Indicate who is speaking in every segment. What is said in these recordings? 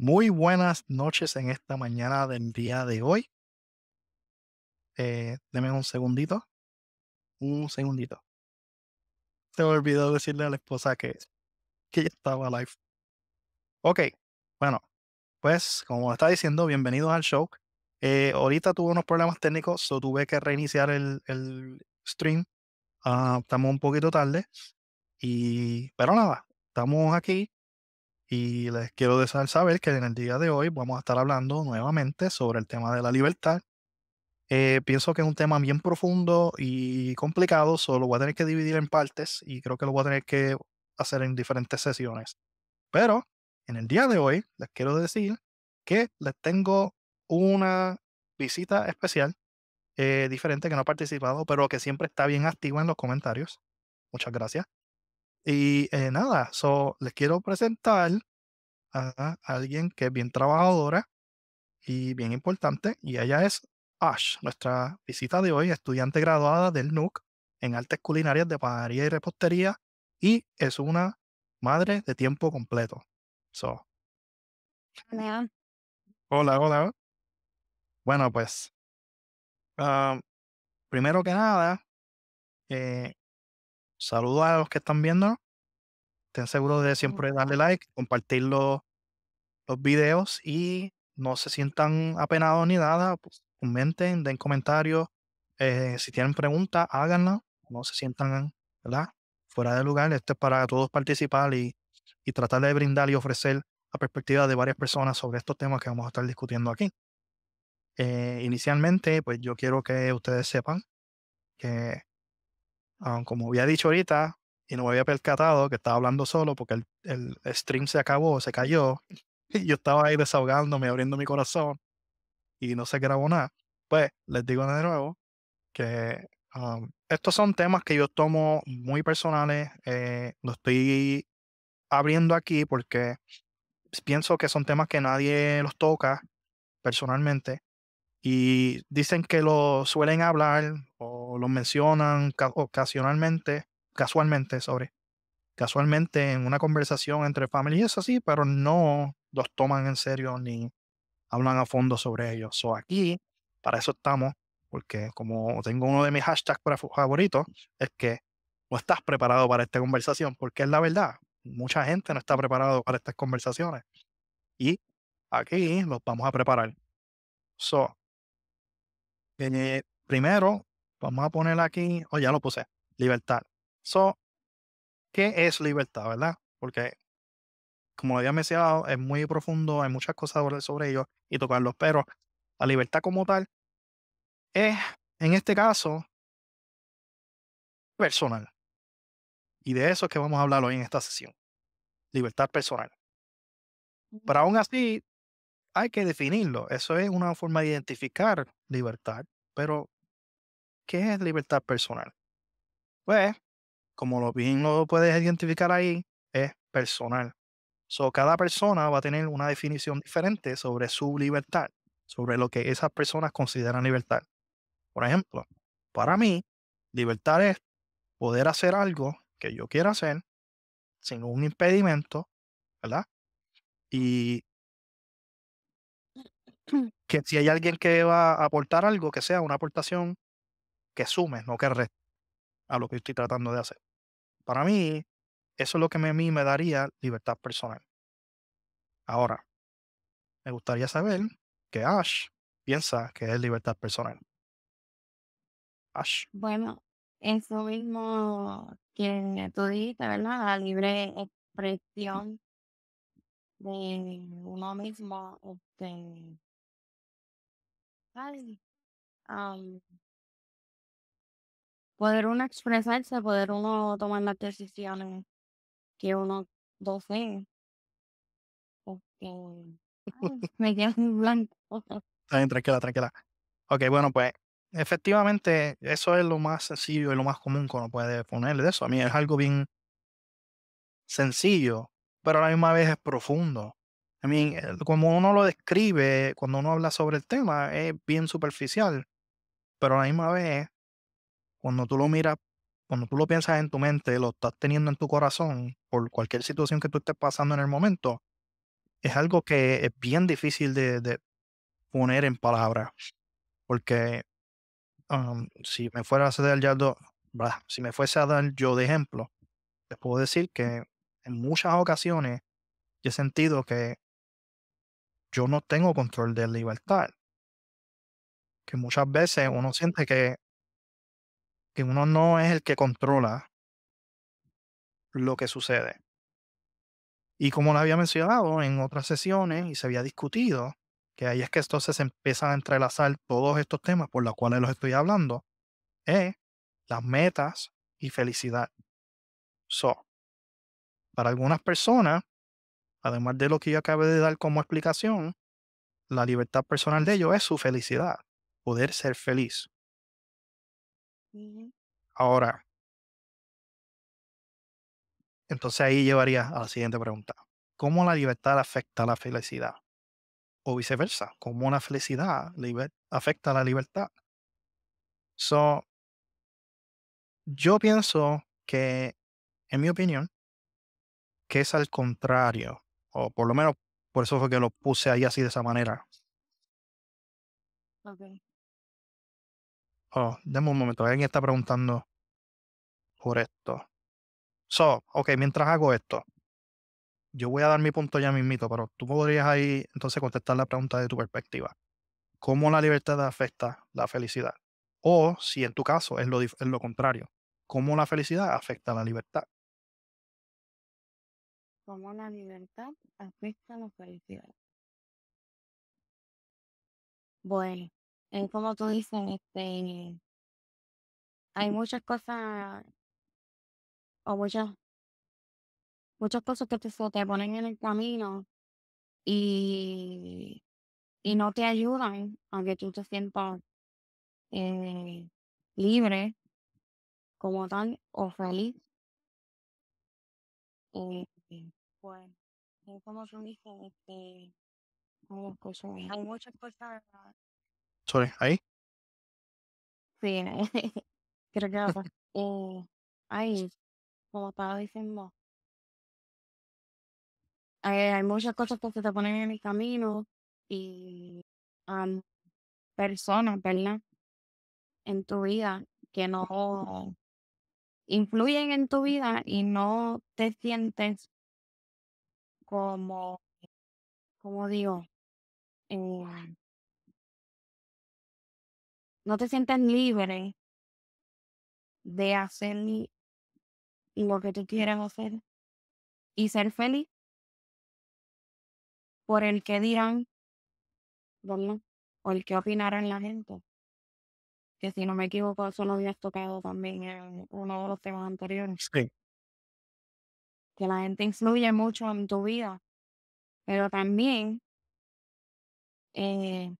Speaker 1: Muy buenas noches en esta mañana del día de hoy. Eh, deme un segundito. Un segundito. Se me olvidó decirle a la esposa que, que ya estaba live. Ok, bueno, pues como está diciendo, bienvenidos al show. Eh, ahorita tuve unos problemas técnicos, o tuve que reiniciar el, stream. Ah, estamos un poquito tarde. Y, pero nada, estamos aquí. Y les quiero dejar saber que en el día de hoy vamos a estar hablando nuevamente sobre el tema de la libertad. Eh, pienso que es un tema bien profundo y complicado, solo voy a tener que dividir en partes y creo que lo voy a tener que hacer en diferentes sesiones. Pero en el día de hoy les quiero decir que les tengo una visita especial, eh, diferente que no ha participado, pero que siempre está bien activa en los comentarios. Muchas gracias. Y eh, nada, so, les quiero presentar a alguien que es bien trabajadora y bien importante, y ella es Ash, nuestra visita de hoy, estudiante graduada del NUC en artes culinarias de panadería y repostería, y es una madre de tiempo completo. So.
Speaker 2: Hola. Hola, Bueno, pues, ah, primero que nada, eh,
Speaker 1: Saludos a los que están viendo. Estén seguros de siempre darle like, compartir los, videos y no se sientan apenados ni nada. Pues, comenten, den comentarios. Eh, si tienen preguntas, háganlas. No se sientan ¿verdad? fuera de lugar. Esto es para todos participar y, tratar de brindar y ofrecer la perspectiva de varias personas sobre estos temas que vamos a estar discutiendo aquí. Eh, inicialmente, pues yo quiero que ustedes sepan que Ah, como había dicho ahorita, y no me había percatado que estaba hablando solo porque el, el stream se acabó, se cayó. Y yo estaba ahí desahogándome, abriendo mi corazón. Y no se grabó nada. Pues les digo de nuevo que ah, estos son temas que yo tomo muy personales. Eh, los estoy abriendo aquí porque pienso que son temas que nadie los toca personalmente. Y dicen que lo suelen hablar o los mencionan ocasionalmente, casualmente, sobre, casualmente en una conversación entre familias, y eso pero no los toman en serio ni hablan a fondo sobre ellos. So aquí, para eso estamos, porque como tengo uno de mis hashtags favoritos, es que no estás preparado para esta conversación, porque es la verdad, mucha gente no está preparado para estas conversaciones. Y aquí los vamos a preparar. So, eh, primero, Vamos a poner aquí, o oh, ya lo puse, libertad. So, ¿qué es libertad, verdad? Porque, como lo había mencionado, es muy profundo, hay muchas cosas sobre ello y tocarlos, pero la libertad como tal es, en este caso, personal. Y de eso es que vamos a hablar hoy en esta sesión. Libertad personal. Mm. Pero aún así, hay que definirlo. Eso es una forma de identificar libertad, pero ¿Qué es libertad personal? Pues, como lo bien lo puedes identificar ahí, es personal. So, cada persona va a tener una definición diferente sobre su libertad, sobre lo que esas personas consideran libertad. Por ejemplo, para mí, libertad es poder hacer algo que yo quiera hacer sin un impedimento, ¿verdad? Y que si hay alguien que va a aportar algo, que sea una aportación que sumes, no que restes a lo que estoy tratando de hacer. Para mí, eso es lo que a mí me daría libertad personal. Ahora, me gustaría saber que Ash piensa que es libertad personal.
Speaker 3: Ash. Bueno, eso mismo que tú dijiste, ¿verdad? La libre expresión de uno mismo. Este,
Speaker 2: poder uno expresarse, poder uno
Speaker 3: tomar las decisiones que uno desee. me quedo muy blanco.
Speaker 1: tranquila, tranquila. Ok, bueno, pues efectivamente eso es lo más sencillo y lo más común que uno puede ponerle de eso. A mí es algo bien sencillo, pero a la misma vez es profundo. A mí, eh, como uno lo describe, cuando uno habla sobre el tema, es bien superficial, pero a la misma vez cuando tú lo miras, cuando tú lo piensas en tu mente, lo estás teniendo en tu corazón, por cualquier situación que tú estés pasando en el momento, es algo que es bien difícil de, poner en palabras. Porque um, si me fuera a si me fuese a dar yo de ejemplo, les puedo decir que en muchas ocasiones yo he sentido que yo no tengo control de libertad. Que muchas veces uno siente que que uno no es el que controla lo que sucede. Y como lo había mencionado en otras sesiones y se había discutido, que ahí es que entonces se empiezan a entrelazar todos estos temas por los cuales los estoy hablando, es las metas y felicidad. So, para algunas personas, además de lo que yo acabé de dar como explicación, la libertad personal de ellos es su felicidad, poder ser feliz. Ahora, entonces ahí llevaría a la siguiente pregunta. ¿Cómo la libertad afecta a la felicidad? O viceversa, ¿cómo una felicidad afecta a la libertad? So, yo pienso que, en mi opinión, que es al contrario, o por lo menos por eso fue que lo puse ahí así de esa manera. Okay. Oh, un momento, alguien está preguntando por esto. So, ok, mientras hago esto, yo voy a dar mi punto ya mismito, pero tú podrías ahí entonces contestar la pregunta de tu perspectiva. ¿Cómo la libertad afecta la felicidad? O si en tu caso es lo, es lo contrario, ¿cómo la felicidad afecta
Speaker 2: la libertad?
Speaker 3: ¿Cómo la libertad afecta la
Speaker 2: felicidad? Bueno, en como tú dices, este, hay muchas cosas
Speaker 3: o muchas, muchas cosas que te, te ponen en el camino y, y no te ayudan a que tú te sientas eh, libre como tal o feliz.
Speaker 2: y eh, eh, pues, como tú dices, este, hay muchas cosas Sorry, ¿ahí? Sí, creo que va ahí, eh,
Speaker 3: como estaba diciendo, eh, hay muchas cosas que te ponen en el camino y personas, ¿verdad? En tu vida que no influyen en tu vida y no te sientes como,
Speaker 2: como digo, en eh, no te sientes libre de hacer lo que tú quieras hacer y ser feliz
Speaker 3: por el que dirán, O el que opinarán la gente. Que si no me equivoco, eso lo habías tocado también en uno de los temas anteriores. Sí. Que la gente influye mucho en tu vida, pero también eh,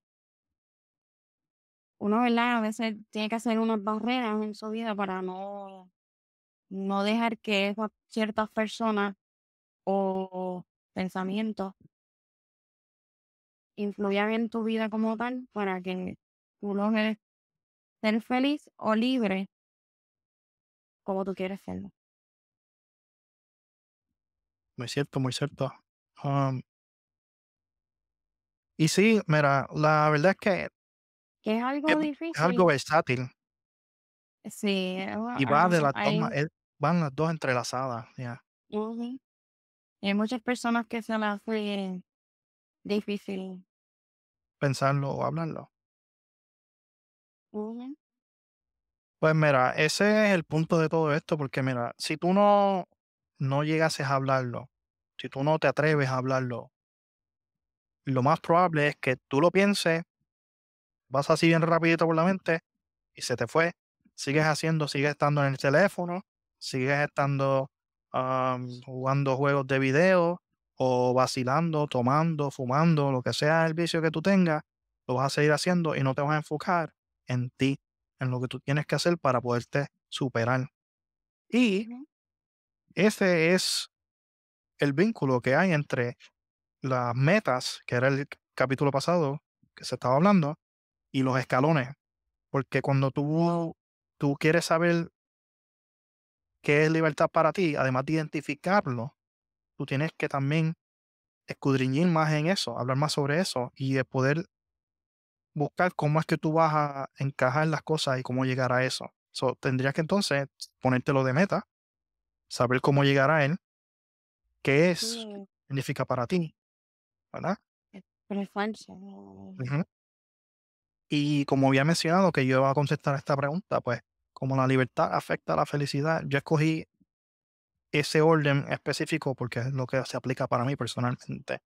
Speaker 3: uno, ¿verdad? A veces tiene que hacer unas barreras en su vida para no, no dejar que ciertas personas o pensamientos influyan en tu vida como tal para que tú logres
Speaker 2: ser feliz o libre como tú quieres serlo. Muy cierto, muy cierto. Um,
Speaker 1: y sí, mira, la verdad es que
Speaker 3: es algo es, difícil. Es algo
Speaker 1: versátil.
Speaker 3: Sí. y va ah, de
Speaker 1: van las dos entrelazadas, ya.
Speaker 3: Hay muchas personas que se las hace
Speaker 2: difícil.
Speaker 1: Pensarlo o hablarlo. Pues mira, ese es el punto de todo esto, porque mira, si tú no, no llegases a hablarlo, si tú no te atreves a hablarlo, lo más probable es que tú lo pienses vas así bien rapidito por la mente y se te fue. Sigues haciendo, sigues estando en el teléfono, sigues estando jugando juegos de video o vacilando, tomando, fumando, lo que sea el vicio que tú tengas, lo vas a seguir haciendo y no te vas a enfocar en ti, en lo que tú tienes que hacer para poderte superar. Y ese es el vínculo que hay entre las metas, que era el capítulo pasado que se estaba hablando, y los escalones. Porque cuando tú, tú quieres saber qué es libertad para ti, además de identificarlo, tú tienes que también escudriñir más en eso, hablar más sobre eso y de poder buscar cómo es que tú vas a encajar las cosas y cómo llegar a eso. So, tendrías que entonces ponértelo de meta, saber cómo llegar a él, qué es, mm. significa para ti, ¿verdad? E-, y como había mencionado que yo iba a contestar esta pregunta, pues como la libertad afecta a la felicidad, yo escogí ese orden específico porque es lo que se aplica para mí personalmente.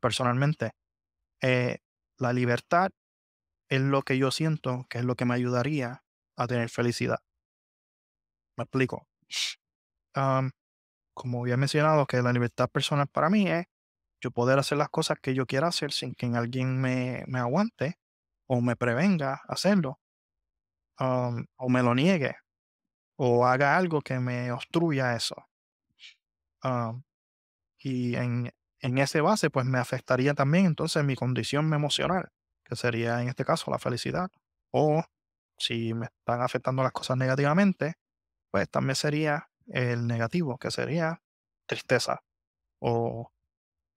Speaker 1: personalmente, eh, la libertad es lo que yo siento que es lo que me ayudaría a tener felicidad. Me explico. como había mencionado, que la libertad personal para mí es yo poder hacer las cosas que yo quiera hacer sin que alguien me aguante o me prevenga hacerlo, um, o me lo niegue, o haga algo que me obstruya eso. Um, y en, en ese base, pues me afectaría también entonces mi condición emocional, que sería en este caso la felicidad, o si me están afectando las cosas negativamente, pues también sería el negativo, que sería tristeza o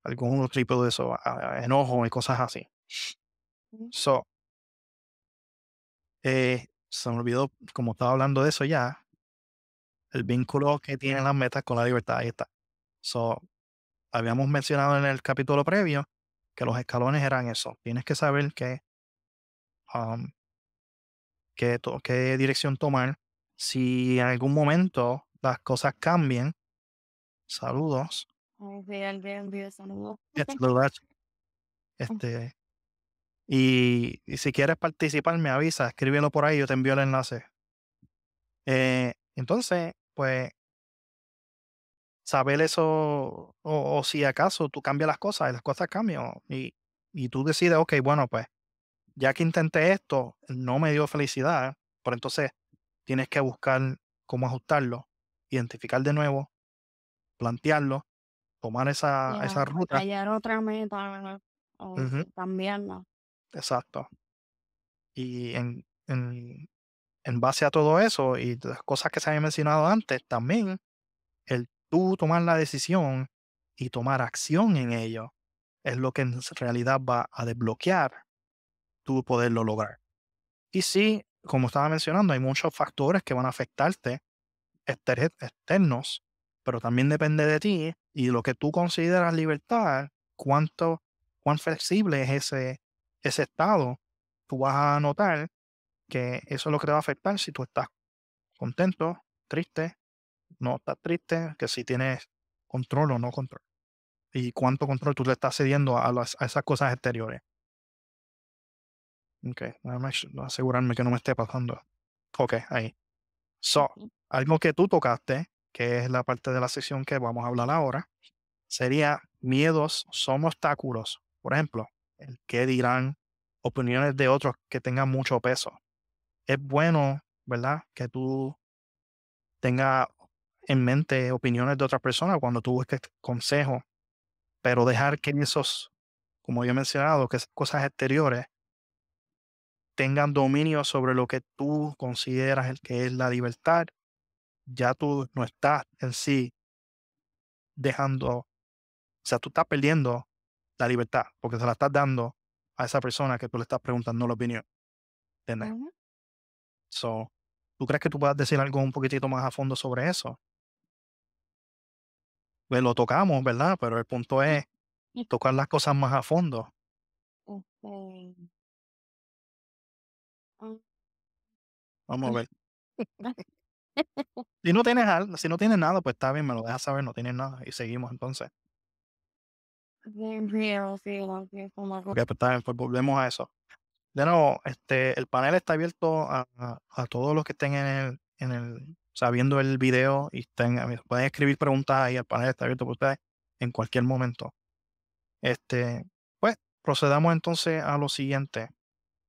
Speaker 1: algún otro tipo de eso, enojo y cosas así. Mm. So, eh, se me olvidó, como estaba hablando de eso ya, el vínculo que tienen las metas con la libertad. Ahí está. So, habíamos mencionado en el capítulo previo que los escalones eran eso. Tienes que saber que, um, que qué dirección tomar. Si en algún momento las cosas cambian, saludos. Oh. Este, y, si quieres participar, me avisa, escríbelo por ahí, yo te envío el enlace. Eh, entonces, pues, saber eso, o, si acaso tú cambias las cosas y las cosas cambian, y, y tú decides, ok, bueno, pues, ya que intenté esto, no me dio felicidad, pero pues entonces tienes que buscar cómo ajustarlo, identificar de nuevo, plantearlo, tomar esa, esa ruta. Hallar
Speaker 3: otra meta o
Speaker 1: Exacto. Y en, base a todo eso y las cosas que se han mencionado antes, también el tú tomar la decisión y tomar acción en ello es lo que en realidad va a desbloquear tu poderlo lograr. Y sí, como estaba mencionando, hay muchos factores que van a afectarte externos, pero también depende de ti y lo que tú consideras libertad, cuánto, cuán flexible es ese, ese estado, tú vas a notar que eso es lo que te va a afectar si tú estás contento, triste, no estás triste, que si tienes control o no control. Y cuánto control tú le estás cediendo a, las, esas cosas exteriores. Ok, déjame asegurarme que no me esté pasando. Ok, ahí. So, algo que tú tocaste, que es la parte de la sesión que vamos a hablar ahora, sería miedos son obstáculos. Por ejemplo, el que dirán, opiniones de otros que tengan mucho peso. Es bueno, ¿verdad? Que tú tengas en mente opiniones de otras personas cuando tú busques consejos, pero dejar que esos, como yo he mencionado, que esas cosas exteriores tengan dominio sobre lo que tú consideras el que es la libertad, ya tú no estás en sí dejando, o sea, tú estás perdiendo la libertad, porque se la estás dando a esa persona que tú le estás preguntando la opinión. ¿Entiendes? So, ¿tú crees que tú puedas decir algo un poquitito más a fondo sobre eso? Pues lo tocamos, ¿verdad? Pero el punto mm. es tocar
Speaker 2: las cosas más a fondo. Ah. Vamos a ver. si no tienes si
Speaker 1: no tienes nada, pues está bien, me lo dejas saber, no tienes nada y seguimos entonces. Pues, pues, volvemos a eso. De nuevo, este, el panel está abierto a, todos los que estén en el, en el sabiendo el video y estén, pueden escribir preguntas ahí, el panel está abierto para ustedes en cualquier momento. Este, pues, procedamos entonces a lo siguiente.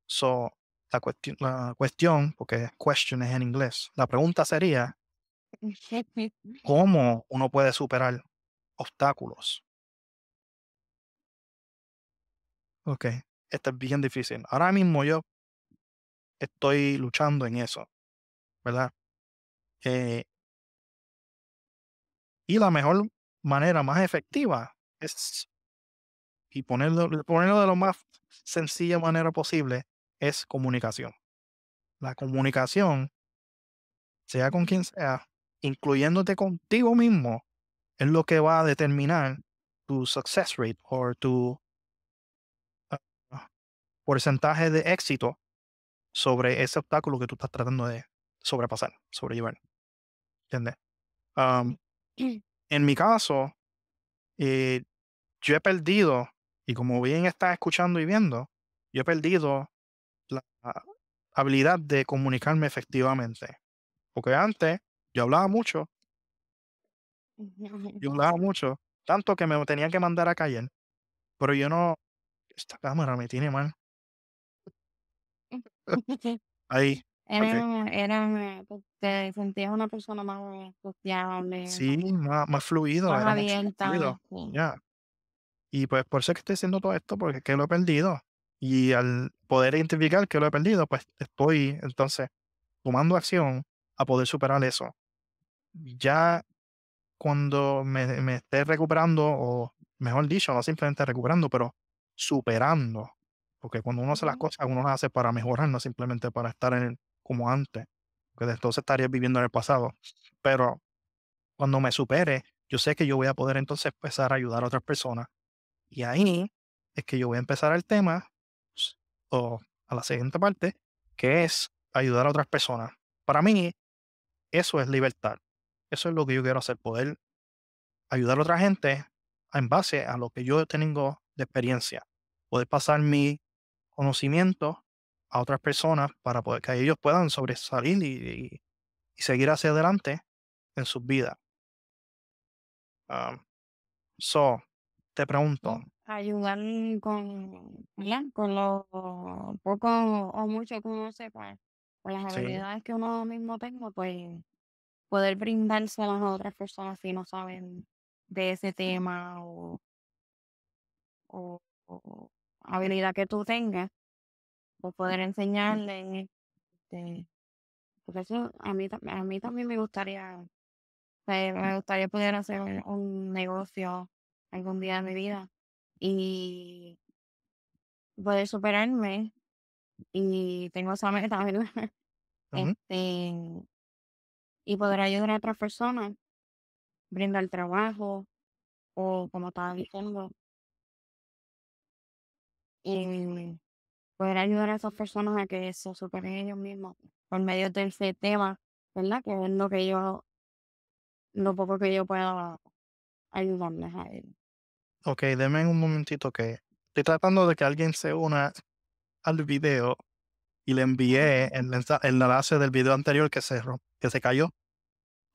Speaker 1: So, la, cuestión, la cuestión, porque question es en inglés, la pregunta sería, ¿cómo uno puede superar obstáculos Ok. Esto es bien difícil. Ahora mismo yo estoy luchando en eso, ¿verdad? Eh, y la mejor manera más efectiva es, y ponerlo, ponerlo de la más sencilla manera posible, es comunicación. La comunicación, sea con quien sea, incluyéndote contigo mismo, es lo que va a determinar tu success rate o tu porcentaje de éxito sobre ese obstáculo que tú estás tratando de sobrepasar, sobrellevar. ¿Entiendes? Mm. en mi caso, eh, yo he perdido, y como bien estás escuchando y viendo, yo he perdido la habilidad de comunicarme efectivamente. Porque antes yo hablaba mucho.
Speaker 2: Yo
Speaker 1: hablaba mucho. Tanto que me tenían que mandar a callar. Pero yo no. Esta cámara me tiene mal. Ahí.
Speaker 3: Era, pues, te sentías una persona más eh, sociable. Sí,
Speaker 1: más, más fluido. Más Y pues por eso que estoy haciendo todo esto, porque es que lo he perdido. Y al poder identificar que lo he perdido, pues estoy entonces tomando acción a poder superar eso. Ya cuando me, me esté recuperando, o mejor dicho, no simplemente recuperando, pero superando porque cuando uno hace las cosas, uno las hace para mejorar, no simplemente para estar en como antes. Porque de entonces estaría viviendo en el pasado. Pero cuando me supere, yo sé que yo voy a poder entonces empezar a ayudar a otras personas. Y ahí es que yo voy a empezar el tema o a la siguiente parte, que es ayudar a otras personas. Para mí, eso es libertad. Eso es lo que yo quiero hacer, poder ayudar a otra gente en base a lo que yo tengo de experiencia. Poder pasar mi conocimiento a otras personas para poder que ellos puedan sobresalir y, y, seguir hacia adelante en sus vidas. so, te pregunto.
Speaker 3: Ayudar con, lo poco o mucho que uno sepa, con las habilidades que uno mismo tengo, pues poder brindarse a otras personas si no saben de ese mm. tema o, o habilidad que tú tengas, o poder enseñarle. Este, porque eso a mí, a mí también me gustaría, me mm. gustaría poder hacer un, negocio algún día de mi vida y poder superarme. Y tengo esa meta, este, y poder ayudar a otras personas, brindar trabajo o, como estaba diciendo, y eh, poder ayudar a esas personas a que se superen ellos mismos por medio de ese tema, ¿verdad? Que es lo que yo, lo poco que yo pueda ayudarles a él
Speaker 1: Ok, denme un momentito que estoy tratando de que alguien se una al video y le envié el, enlace del video anterior que se, que se cayó.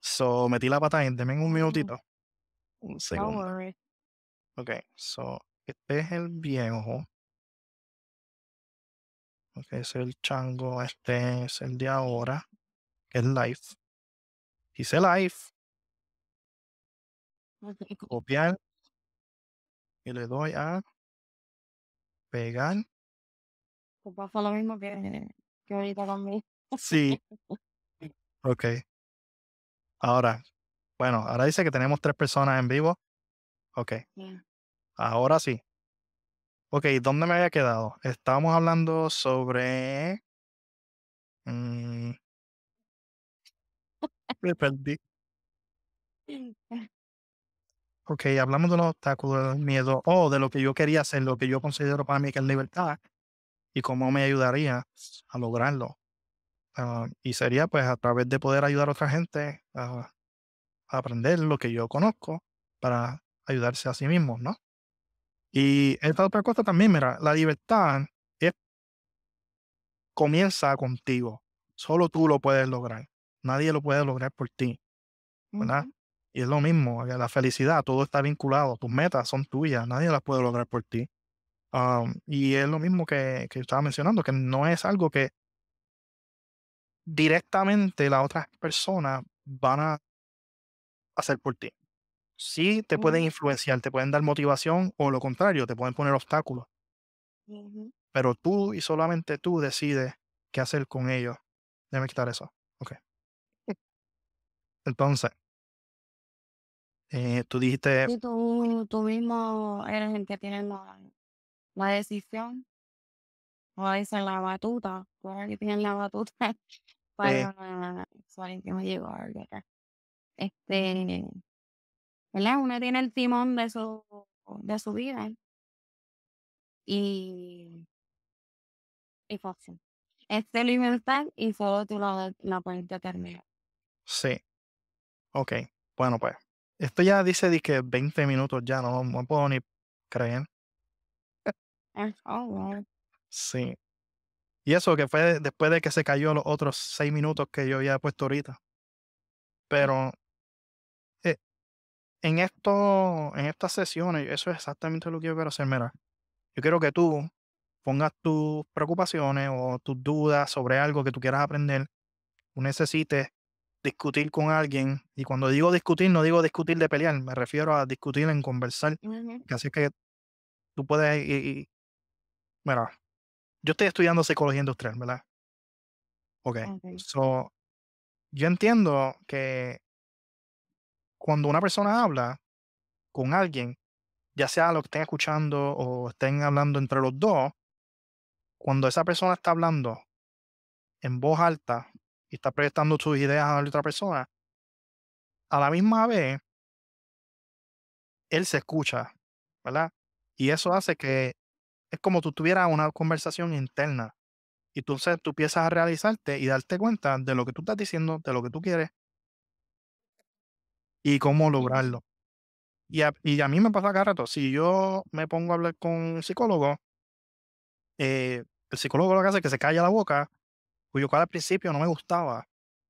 Speaker 1: So, metí la pata en, denme un minutito. Un segundo. Ok, so, este es el viejo que es el chango, este es el de ahora, que es live Hice live.
Speaker 2: Copiar. Y le doy a pegar. Pues pasa lo mismo que, ahorita conmigo. Sí. Ok. Ahora,
Speaker 1: bueno, ahora dice que tenemos tres personas en vivo. Ok. Ahora sí. Ok, ¿dónde me había quedado? Estábamos hablando sobre. Mm, me perdí. Ok, hablamos de los obstáculos, del miedo, o de lo que yo quería hacer, lo que yo considero para mí que es libertad y cómo me ayudaría a lograrlo. Ah, y sería pues a través de poder ayudar a otra gente a, a aprender lo que yo conozco para ayudarse a sí mismo, ¿no? Y esta otra cosa también, mira, la libertad es, comienza contigo. Solo tú lo puedes lograr. Nadie lo puede lograr por ti. ¿Verdad? Y es lo mismo, eh, la felicidad, todo está vinculado. Tus metas son tuyas, nadie las puede lograr por ti. y es lo mismo que, que estaba mencionando, que no es algo que directamente las otras personas van a hacer por ti sí te pueden mm. influenciar, te pueden dar motivación o lo contrario, te pueden poner obstáculos. Pero tú y solamente tú decides qué hacer con ellos. Déjame quitar eso. Ok. Entonces, eh, tú dijiste...
Speaker 3: tú, tú, mismo eres el que tiene la, la decisión. O dicen la batuta. Tú que tiene la batuta para Este, uno tiene el timón de su, de su vida. Y, y fácil. Este libertad y solo tú lo, puedes determinar.
Speaker 1: Sí. Ok. Bueno, pues. Esto ya dice que 20 minutos ya, no, me puedo ni creer. Oh, sí. Y eso que fue después de que se cayó los otros 6 minutos que yo había puesto ahorita. Pero en, esto, en estas sesiones, eso es exactamente lo que yo quiero hacer. Mira, yo quiero que tú pongas tus preocupaciones o tus dudas sobre algo que tú quieras aprender, tú necesites discutir con alguien. Y cuando digo discutir, no digo discutir de pelear, me refiero a discutir en conversar. Uh Así que tú puedes ir, Mira, yo estoy estudiando psicología industrial, ¿verdad? Ok. okay. So, yo entiendo que cuando una persona habla con alguien, ya sea lo que estén escuchando o estén hablando entre los dos, cuando esa persona está hablando en voz alta y está proyectando sus ideas a la otra persona, a la misma vez, él se escucha, ¿verdad? Y eso hace que es como tú tuvieras una conversación interna. Y tú, tú empiezas a realizarte y darte cuenta de lo que tú estás diciendo, de lo que tú quieres, y cómo lograrlo. Y a, y a mí me pasa cada rato, si yo me pongo a hablar con un psicólogo, eh, el psicólogo lo que hace es que se calla la boca, cuyo pues, cual al principio no me gustaba.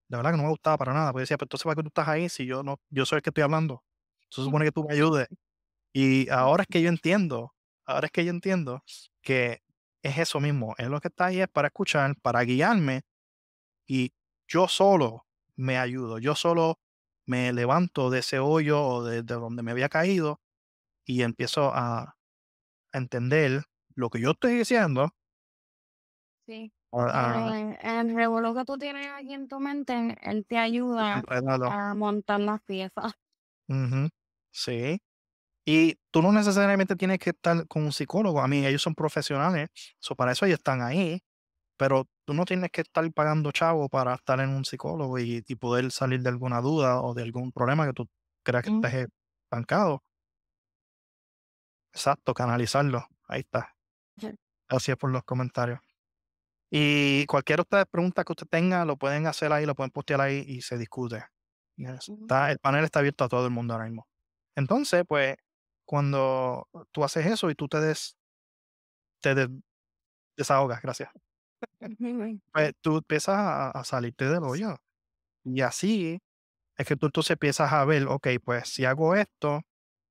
Speaker 1: La verdad que no me gustaba para nada, porque decía, pero pues, entonces ¿para qué tú estás ahí si yo no, yo soy el que estoy hablando? Entonces supone que tú me ayudes. Y ahora es que yo entiendo, ahora es que yo entiendo que es eso mismo, es lo que está ahí es para escuchar, para guiarme y yo solo me ayudo, yo solo me levanto de ese hoyo o de, donde me había caído y empiezo a, entender lo que yo estoy diciendo. Sí. Eh,
Speaker 3: el, que tú tienes aquí en tu mente, él te ayuda
Speaker 1: a
Speaker 3: montar las piezas.
Speaker 1: Sí. Y tú no necesariamente tienes que estar con un psicólogo. A mí, ellos son profesionales. So para eso ellos están ahí pero tú no tienes que estar pagando chavo para estar en un psicólogo y, poder salir de alguna duda o de algún problema que tú creas que te mm. estés eh, estancado. Exacto, canalizarlo. Ahí está. Así Gracias por los comentarios. Y cualquier otra pregunta que usted tenga, lo pueden hacer ahí, lo pueden postear ahí y se discute.
Speaker 2: el
Speaker 1: panel está abierto a todo el mundo ahora mismo. Entonces, pues, cuando tú haces eso y tú te des, te desahogas, gracias. Pues tú empiezas a, salirte salirte del hoyo. Y así es que tú entonces empiezas a ver, ok, pues si hago esto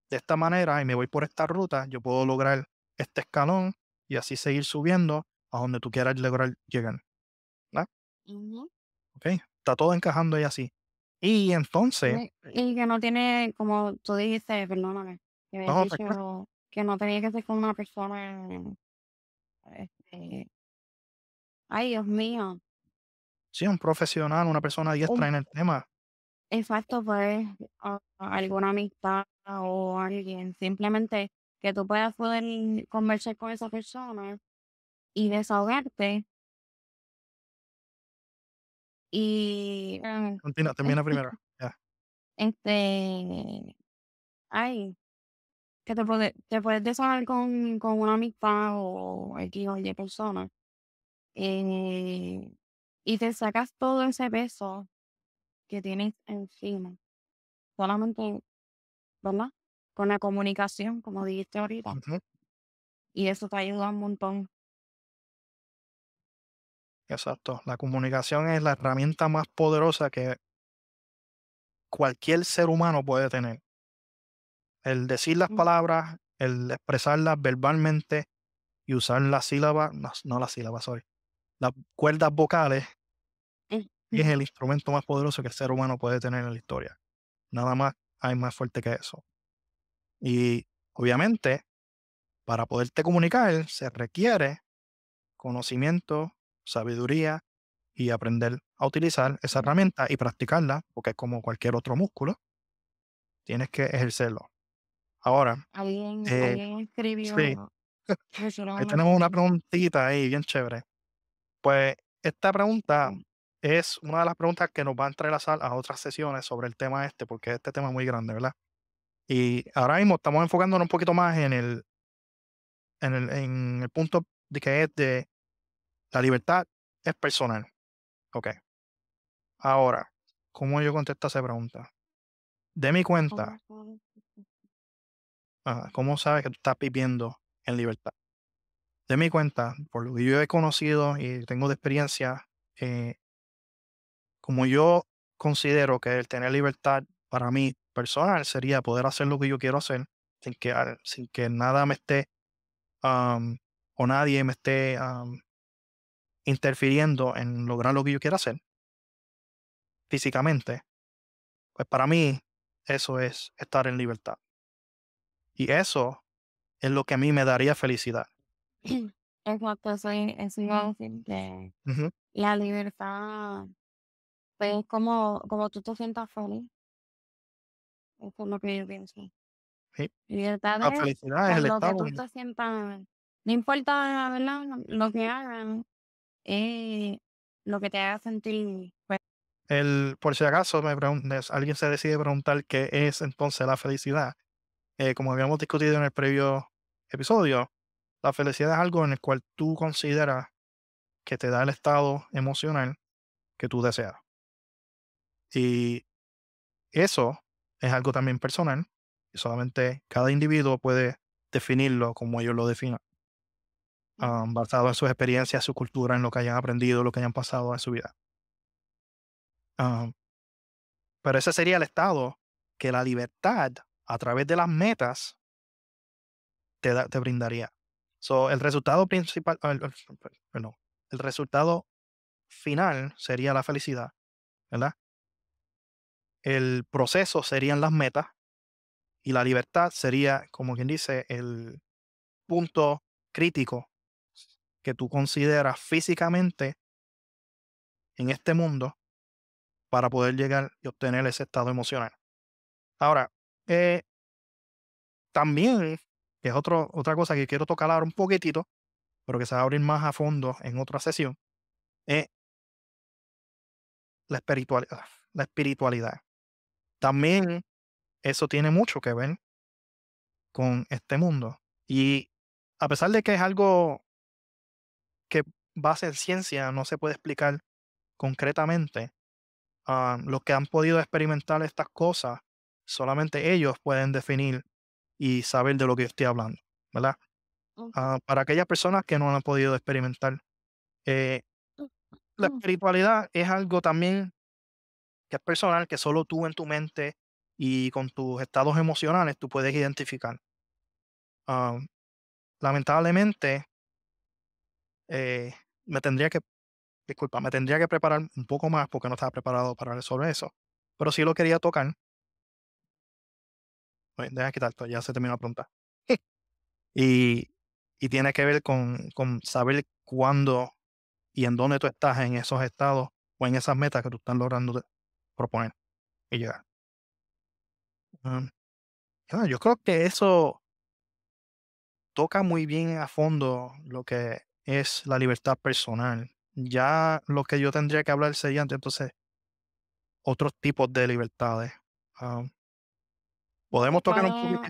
Speaker 1: de esta manera y me voy por esta ruta, yo puedo lograr este escalón y así seguir subiendo a donde tú quieras lograr llegar. ¿verdad?
Speaker 3: Okay
Speaker 1: Ok, está todo encajando ahí así. Y entonces,
Speaker 3: Y que no tiene, como tú dices perdóname, que no, que no tenía que ser con una persona, este, Ay, Dios mío.
Speaker 1: Sí, un profesional, una persona diestra en el tema.
Speaker 3: Exacto, pues a- alguna amistad o alguien, simplemente que tú puedas poder conversar con esa persona y desahogarte y ah, Continúa, termina primero. este, ay, que te puedes, te puedes desahogar con, con una amistad o X o Y persona eh, y te sacas todo ese peso que tienes encima. Solamente, ¿verdad? Con la comunicación, como dijiste ahorita. Y eso te ayuda un montón.
Speaker 2: Exacto. La
Speaker 1: comunicación es la herramienta más poderosa que cualquier ser humano puede tener. El decir las mm. palabras, el expresarlas verbalmente y usar las sílabas, no, no las sílabas, sorry, las cuerdas vocales es el instrumento más poderoso que el ser humano puede tener en la historia. Nada más hay más fuerte que eso. Y obviamente, para poderte comunicar se requiere conocimiento, sabiduría y aprender a utilizar esa herramienta y practicarla, porque es como cualquier otro músculo, tienes que ejercerlo. Ahora,
Speaker 3: alguien, eh, escribió. tenemos una
Speaker 1: preguntita ahí bien chévere. Pues esta pregunta es una de las preguntas que nos va a entrelazar a otras sesiones sobre el tema este, porque este tema es muy grande, ¿verdad? Y ahora mismo estamos enfocándonos un poquito más en el, en el, en el punto de que es de la libertad es personal. Ok. Ahora, ¿cómo yo contesto esa pregunta? De mi cuenta, ¿cómo sabes que tú estás viviendo en libertad? de mi cuenta, por lo que yo he conocido y tengo de experiencia, eh, como yo considero que el tener libertad para mí personal sería poder hacer lo que yo quiero hacer sin que, sin que nada me esté o nadie me esté interfiriendo en lograr lo que yo quiero hacer físicamente. Pues para mí eso es estar en libertad. Y eso es lo que a mí me daría felicidad
Speaker 3: es cuanto soy, la libertad, pues como, como tú te sientas feliz. es lo que yo pienso.
Speaker 2: Libertad la felicidad es el lo estado. Que tú te
Speaker 3: sientas, no importa, ¿verdad? Lo que hagan, Es eh, lo que te haga sentir. Pues.
Speaker 1: El, por si acaso me alguien se decide preguntar qué es entonces la felicidad. Eh, como habíamos discutido en el previo episodio, la felicidad es algo en el cual tú consideras que te da el estado emocional que tú deseas. Y eso es algo también personal y solamente cada individuo puede definirlo como ellos lo definan, ah, basado en sus experiencias, su cultura, en lo que hayan aprendido, lo que hayan pasado en su vida. Ah, pero ese sería el estado que la libertad a través de las metas te brindaría el resultado principal, bueno ah, el resultado final sería la felicidad, ¿verdad? El proceso serían las metas y la libertad sería, como quien dice, el punto crítico que tú consideras físicamente en este mundo para poder llegar y obtener ese estado emocional. Ahora, eh, también que es otra cosa que quiero tocar ahora un poquitito, pero que se va a abrir más a fondo en otra sesión, es la espiritualidad. Ah, la espiritualidad. También eso tiene mucho que ver con este mundo. Y a pesar de que es algo que va a ser ciencia, no se puede explicar concretamente, a ah, los que han podido experimentar estas cosas, solamente ellos pueden definir y saber de lo que estoy hablando, ¿verdad? Ah, para aquellas personas que no han podido experimentar. Eh, la mm. espiritualidad es algo también que es personal, que solo tú en tu mente y con tus estados emocionales tú puedes identificar. Ah, lamentablemente, eh, me tendría que, disculpa, me tendría que preparar un poco más porque no estaba preparado para resolver eso, pero sí lo quería tocar pues, deja quitar esto, ya se terminó la pregunta. y, y tiene que ver con, saber cuándo y en dónde tú estás en esos estados o en esas metas que tú estás logrando proponer y llegar. yo creo que eso toca muy bien a fondo lo que es la libertad personal. Ya lo que yo tendría que hablar sería entonces otros tipos de libertades.
Speaker 2: Podemos tocar un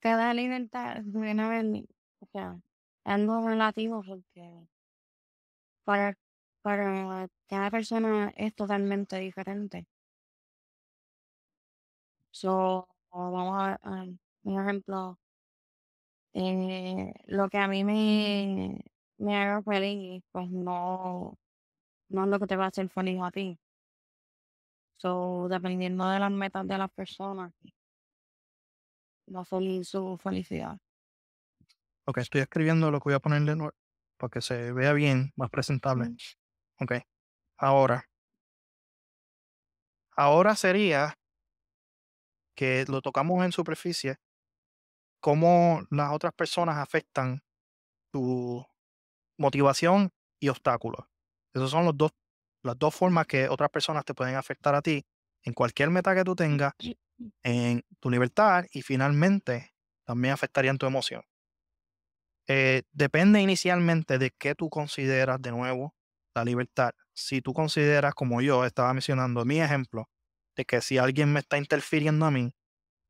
Speaker 3: Te da libertad o sea, algo relativo porque para, para cada persona es totalmente diferente. So, vamos a, un ejemplo, eh, lo que a mí me, me haga feliz, pues no, no es lo que te va a hacer feliz a ti. So, dependiendo de las metas de las personas, no son su felicidad.
Speaker 2: Ok, estoy escribiendo
Speaker 1: lo que voy a ponerle nuevo para que se vea bien, más presentable. Ok, ahora. Ahora sería que lo tocamos en superficie, cómo las otras personas afectan tu motivación y obstáculos. Esas son los dos, las dos formas que otras personas te pueden afectar a ti en cualquier meta que tú tengas en tu libertad y finalmente también afectaría en tu emoción. Eh, depende inicialmente de qué tú consideras de nuevo la libertad. Si tú consideras, como yo estaba mencionando mi ejemplo, de que si alguien me está interfiriendo a mí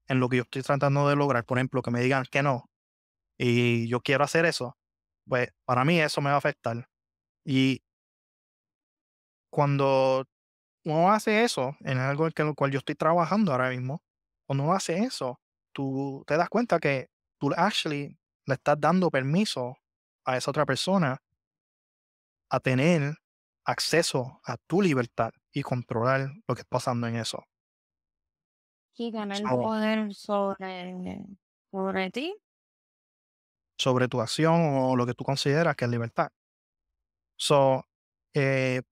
Speaker 1: en lo que yo estoy tratando de lograr, por ejemplo, que me digan que no y yo quiero hacer eso, pues para mí eso me va a afectar. Y cuando uno hace eso, en algo en lo cual yo estoy trabajando ahora mismo, o uno hace eso, tú te das cuenta que tú actually le estás dando permiso a esa otra persona a tener acceso a tu libertad y controlar lo que está pasando en eso.
Speaker 3: Y ganar el poder sobre, sobre ti.
Speaker 1: Sobre tu acción o lo que tú consideras que es libertad. So, eh,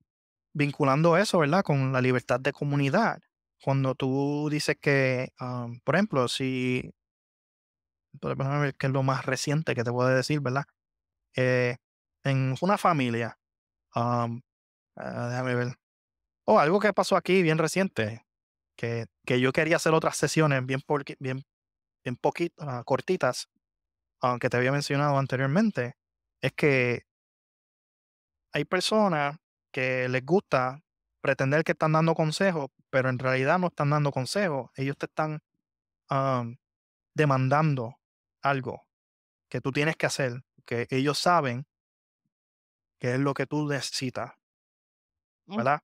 Speaker 1: vinculando eso, ¿verdad? Con la libertad de comunidad. Cuando tú dices que, ah, por ejemplo, si, ver que es lo más reciente que te puedo decir, ¿verdad? Eh, en una familia, ah, ah, déjame ver, o oh, algo que pasó aquí bien reciente, que, que yo quería hacer otras sesiones bien, cortitas, aunque te había mencionado anteriormente, es que hay personas que les gusta pretender que están dando consejos, pero en realidad no están dando consejos. Ellos te están ah, demandando algo que tú tienes que hacer, que ellos saben que es lo que tú necesitas. ¿Verdad?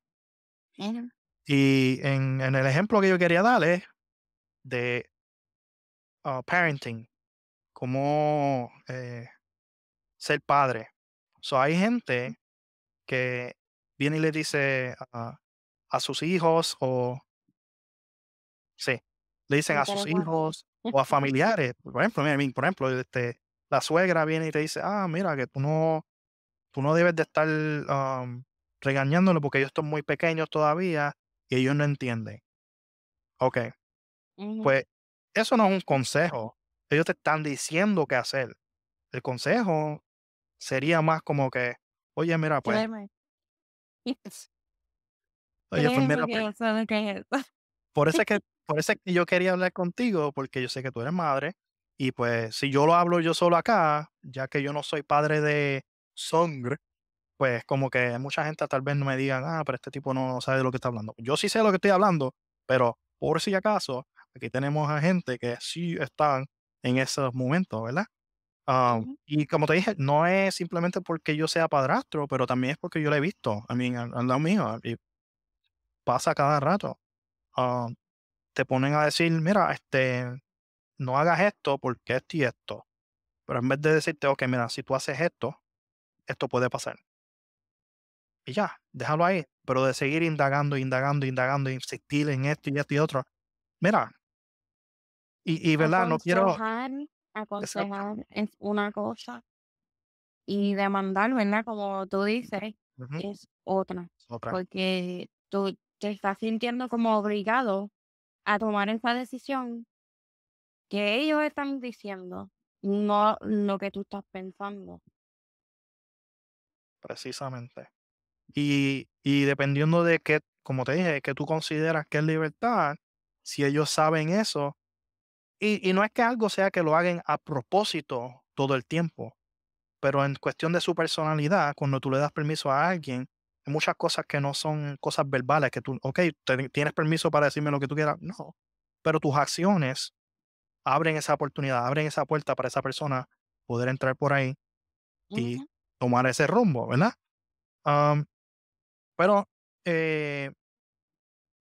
Speaker 1: Y en, el ejemplo que yo quería dar de ah, parenting, como eh, ser padre. So, hay gente mm. que viene y le dice a, a sus hijos o... Sí, le dicen a sus hijos o a familiares. Por ejemplo, mira, por ejemplo este, la suegra viene y te dice, ah, mira, que tú no, tú no debes de estar regañándolo porque ellos son muy pequeños todavía y ellos no entienden. Ok. Pues eso no es un consejo. Ellos te están diciendo qué hacer. El consejo sería más como que, oye, mira, pues,
Speaker 3: Pues
Speaker 1: por, eso es que, por yo quería hablar contigo, porque yo sé que tú eres madre, y pues si yo lo hablo yo solo acá, ya que yo no soy padre de sangre, pues como que mucha gente tal vez no me diga ah, pero este tipo no sabe de lo que está hablando. Yo sí sé de lo que estoy hablando, pero por si acaso, aquí tenemos a gente que sí están en esos momentos, ¿verdad? Ah, y como te dije, no es simplemente porque yo sea padrastro, pero también es porque yo lo he visto, A mí, al, lado mío, y pasa cada rato. Ah, te ponen a decir, mira, este, no hagas esto porque esto y esto. Pero en vez de decirte, ok, mira, si tú haces esto, esto puede pasar. Y ya, déjalo ahí. Pero de seguir indagando, indagando, indagando, insistir en esto y esto y otro. Mira. y verdad, no quiero
Speaker 3: aconsejar es una cosa y demandar, ¿verdad? Como tú dices, es otra. Porque tú te estás sintiendo como obligado a tomar esa decisión que ellos están diciendo, no lo que tú estás pensando.
Speaker 1: Precisamente. Y, y dependiendo de qué, como te dije, que tú consideras que es libertad, si ellos saben eso, y, no es que algo sea que lo hagan a propósito todo el tiempo, pero en cuestión de su personalidad, cuando tú le das permiso a alguien, hay muchas cosas que no son cosas verbales, que tú, ok, tienes permiso para decirme lo que tú quieras, no, pero tus acciones abren esa oportunidad, abren esa puerta para esa persona poder entrar por ahí y tomar ese rumbo, ¿verdad? pero eh,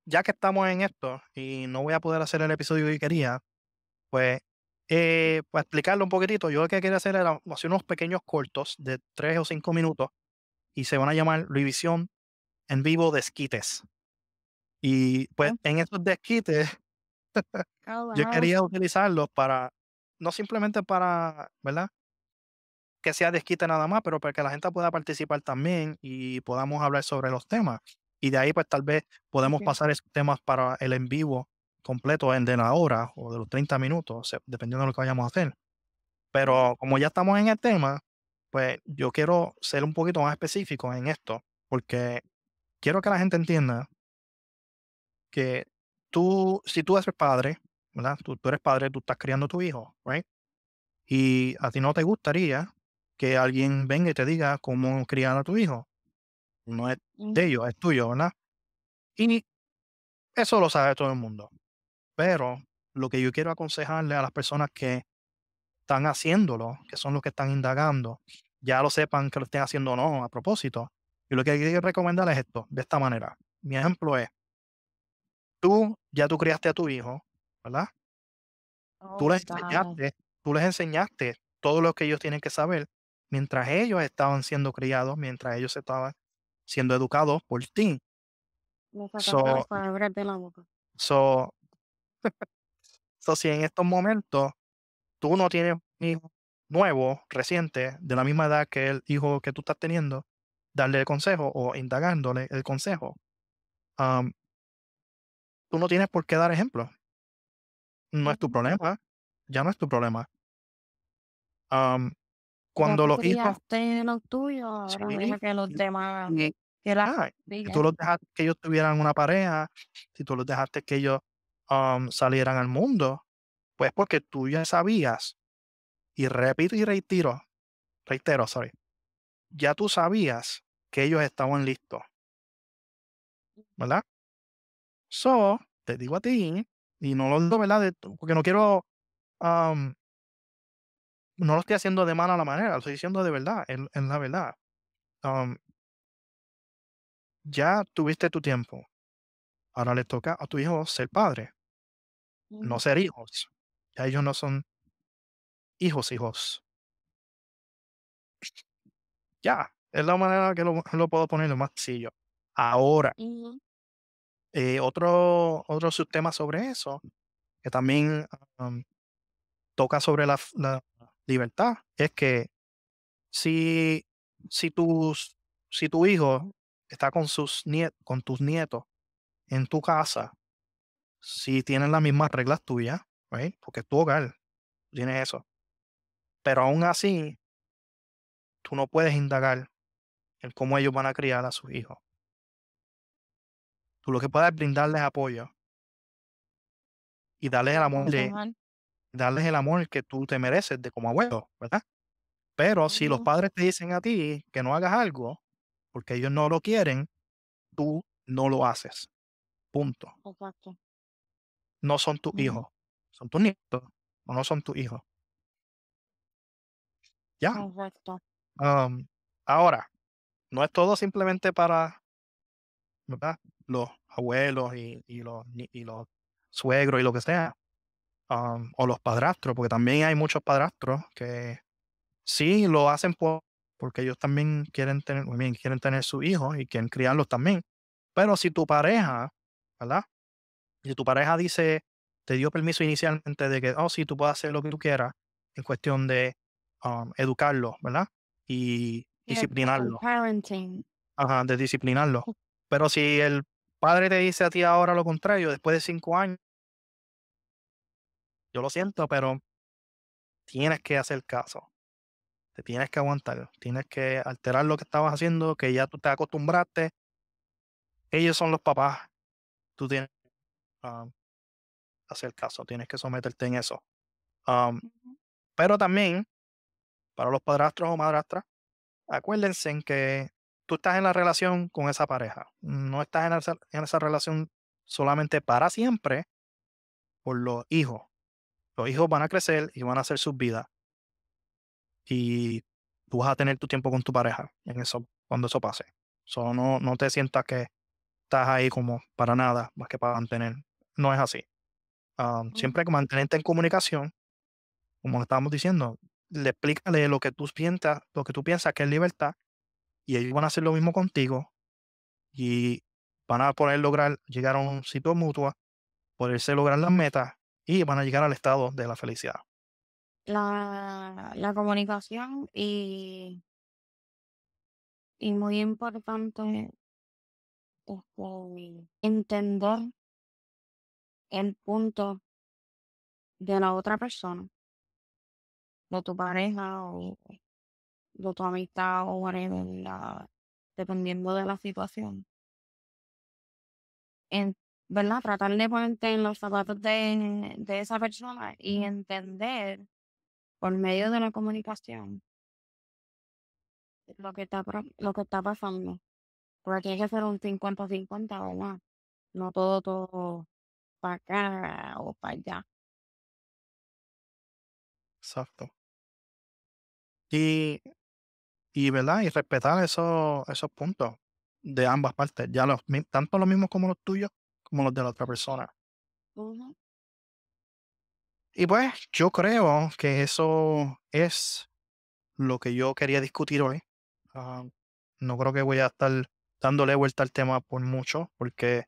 Speaker 1: ya que estamos en esto y no voy a poder hacer el episodio que quería, pues, eh, para pues, explicarlo un poquitito, yo lo que quería hacer era hacer unos pequeños cortos de tres o cinco minutos y se van a llamar Revisión en vivo desquites. Y pues ah. en esos desquites,
Speaker 2: oh, yo quería
Speaker 1: utilizarlos para, no simplemente para, ¿verdad? Que sea desquite nada más, pero para que la gente pueda participar también y podamos hablar sobre los temas. Y de ahí, pues tal vez podemos pasar esos temas para el en vivo completo de la hora o de los 30 minutos, dependiendo de lo que vayamos a hacer. Pero como ya estamos en el tema, pues yo quiero ser un poquito más específico en esto, porque quiero que la gente entienda que tú, si tú eres padre, ¿verdad? Tú, eres padre, tú estás criando a tu hijo, ¿right? Y a ti no te gustaría que alguien venga y te diga cómo criar a tu hijo. No es de ellos, es tuyo, ¿verdad? Y ni, eso lo sabe todo el mundo. Pero lo que yo quiero aconsejarle a las personas que están haciéndolo, que son los que están indagando, ya lo sepan que lo estén haciendo o no a propósito. Y lo que quiero recomendarles es esto, de esta manera. Mi ejemplo es, tú ya tú criaste a tu hijo, ¿verdad?
Speaker 2: tú, oh, les enseñaste,
Speaker 1: tú les enseñaste todo lo que ellos tienen que saber mientras ellos estaban siendo criados, mientras ellos estaban siendo educados por ti.
Speaker 3: de la boca.
Speaker 1: So, entonces, si en estos momentos tú no tienes un hijo nuevo, reciente, de la misma edad que el hijo que tú estás teniendo, darle el consejo o indagándole el consejo, tú no tienes por qué dar ejemplo. No es tu problema, ya no es tu problema. cuando los hijos...
Speaker 3: Lo que los demás... Que, ah, tú los
Speaker 1: dejaste que ellos tuvieran una pareja, si tú los dejaste que ellos salieran al mundo? Pues porque tú ya sabías, y repito y reitero, reitero, sorry, ya tú sabías que ellos estaban listos. ¿Verdad? So, te digo a ti, y no lo digo, ¿verdad? porque no quiero. no lo estoy haciendo de mala manera, lo estoy diciendo de verdad, en, la verdad. ya tuviste tu tiempo. Ahora le toca a tu hijo ser padre no ser hijos. Ya ellos no son hijos, hijos. Ya, es la manera que lo, puedo poner lo más sencillo. Ahora, eh, otro, otro subtema sobre eso, que también toca sobre la, libertad, es que si, si, tus, si tu hijo está con, sus con tus nietos en tu casa si tienen las mismas reglas tuyas, porque es tu hogar, tienes eso. Pero aún así, tú no puedes indagar en cómo ellos van a criar a sus hijos. Tú lo que puedes es brindarles apoyo y darles el amor darles el amor que tú te mereces de como abuelo, ¿verdad? Pero si los padres te dicen a ti que no hagas algo porque ellos no lo quieren, tú no lo haces. Punto no son tus hijos, son tus nietos, o no son tus hijos. ¿Ya? ahora, no es todo simplemente para ¿verdad? los abuelos y, los, y los suegros y lo que sea, o los padrastros, porque también hay muchos padrastros que sí lo hacen porque ellos también quieren tener, bien, quieren tener sus hijos y quieren criarlos también. Pero si tu pareja, ¿verdad? si tu pareja dice, te dio permiso inicialmente de que, oh, sí, tú puedes hacer lo que tú quieras, en cuestión de um, educarlo, ¿verdad? Y disciplinarlo. Ajá, de disciplinarlo. Mm. Pero si el padre te dice a ti ahora lo contrario, después de cinco años, yo lo siento, pero tienes que hacer caso. Te tienes que aguantar, tienes que alterar lo que estabas haciendo, que ya tú te acostumbraste. Ellos son los papás. Tú tienes hacer caso, tienes que someterte en eso. pero también, para los padrastros o madrastras, acuérdense en que tú estás en la relación con esa pareja, no estás en esa, relación solamente para siempre por los hijos. Los hijos van a crecer y van a hacer sus vidas. Y tú vas a tener tu tiempo con tu pareja en eso, cuando eso pase. So, no, no te sientas que estás ahí como para nada, más que para mantener no es así. Mm. Siempre hay que mantenerte en comunicación, como estábamos diciendo, le explícale lo que tú piensas, lo que tú piensas que es libertad, y ellos van a hacer lo mismo contigo, y van a poder lograr llegar a un sitio mutuo, poderse lograr las metas, y van a llegar al estado de la felicidad.
Speaker 3: La, la comunicación y, y muy importante es
Speaker 2: este, entender el punto
Speaker 3: de la otra persona, de tu pareja o de tu amistad o whatever, dependiendo de la situación. ¿Verdad? Tratar de ponerte en los zapatos de, esa persona y entender por medio de la comunicación lo que está, lo que está pasando. Porque hay que ser un 50-50, o más. No todo, todo para acá o para allá.
Speaker 2: Exacto. Y, ¿verdad? Y respetar esos, esos puntos de ambas partes, ya los,
Speaker 1: tanto los mismos como los tuyos, como los de la otra persona. Y pues yo creo que eso es lo que yo quería discutir hoy. Ah, no creo que voy a estar dándole vuelta al tema por mucho, porque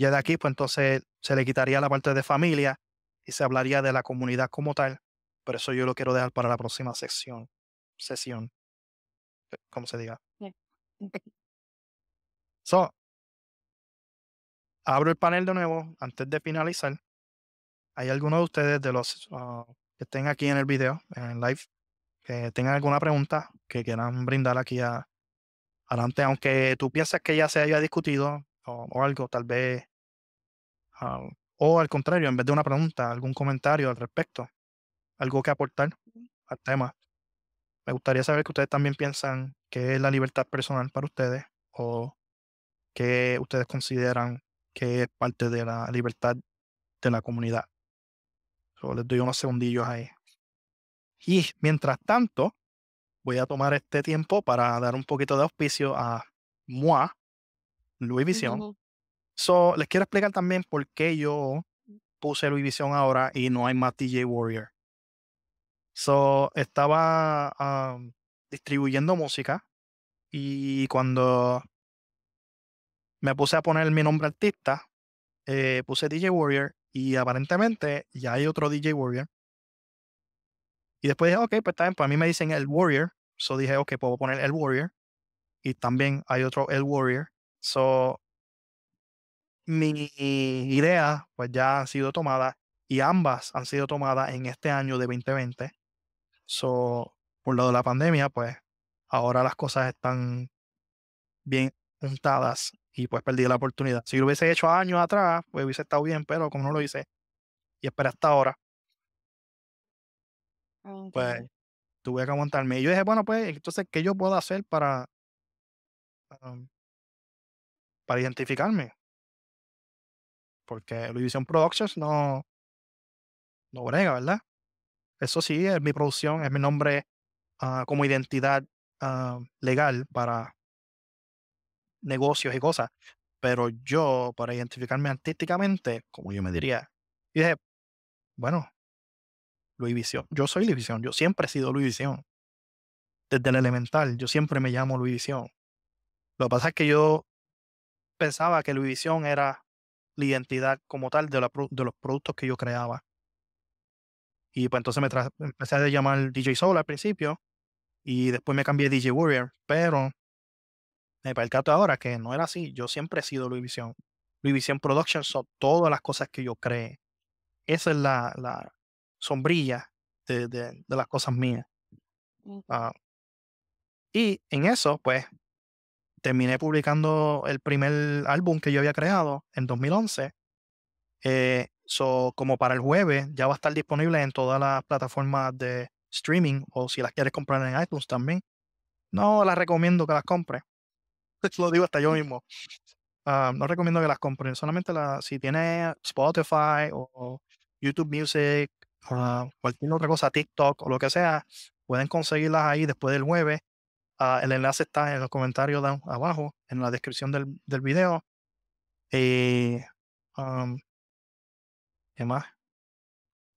Speaker 1: ya de aquí, pues entonces se le quitaría la parte de familia y se hablaría de la comunidad como tal, por eso yo lo quiero dejar para la próxima sesión, sesión,
Speaker 2: eh, como se diga. So, abro el panel de nuevo antes de finalizar. ¿Hay alguno de ustedes
Speaker 1: de los ah, que estén aquí en el video, en el live, que tengan alguna pregunta que quieran brindar aquí a adelante? Aunque tú pienses que ya se haya discutido o algo, tal vez o al contrario, en vez de una pregunta, algún comentario al respecto, algo que aportar al tema. Me gustaría saber que ustedes también piensan qué es la libertad personal para ustedes o qué ustedes consideran que es parte de la libertad de la comunidad. So, les doy unos segundillos ahí. Y mientras tanto, voy a tomar este tiempo para dar un poquito de auspicio a Mua Luis Visión, So, les quiero explicar también por qué yo puse visión ahora y no hay más DJ Warrior. So, estaba distribuyendo música y cuando me puse a poner mi nombre artista, eh, puse DJ Warrior y aparentemente ya hay otro DJ Warrior. Y después dije, ok, pues también para pues mí me dicen el Warrior. So dije, ok, puedo poner el Warrior. Y también hay otro el Warrior. So mi idea pues ya han sido tomadas y ambas han sido tomadas en este año de 2020. So, por lado de la pandemia, pues ahora las cosas están bien juntadas y pues perdí la oportunidad. Si lo hubiese hecho años atrás, pues hubiese estado bien, pero como no lo hice y espera hasta ahora, pues tuve que aguantarme. Y yo dije, bueno, pues entonces,
Speaker 2: ¿qué yo puedo hacer para, um, para identificarme? porque Vision Productions no,
Speaker 1: no brega, ¿verdad? Eso sí, es mi producción, es mi nombre ah, como identidad ah, legal para negocios y cosas. Pero yo, para identificarme artísticamente, como yo me diría, dije, bueno, Visión. yo soy Visión, yo siempre he sido Visión. Desde el elemental, yo siempre me llamo Visión. Lo que pasa es que yo pensaba que Visión era la identidad como tal de, de los productos que yo creaba. Y pues entonces me empecé a llamar DJ Soul al principio y después me cambié DJ Warrior, pero me percato ahora que no era así. Yo siempre he sido Louis Louis Vision Productions son todas las cosas que yo creé. Esa es la, la sombrilla de, las cosas mías. Mm. Ah. y en eso, pues, terminé publicando el primer álbum que yo había creado en 2011. Eh, so, como para el jueves, ya va a estar disponible en todas las plataformas de streaming o si las quieres comprar en iTunes también. No las recomiendo que las compres. Lo digo hasta yo mismo. Ah, no recomiendo que las compren. Solamente si tienes Spotify o, YouTube Music o ah, cualquier otra cosa, TikTok o lo que sea, pueden conseguirlas ahí después del jueves Ah, el enlace está en los comentarios abajo, en la descripción del, video. Eh, ¿Qué más?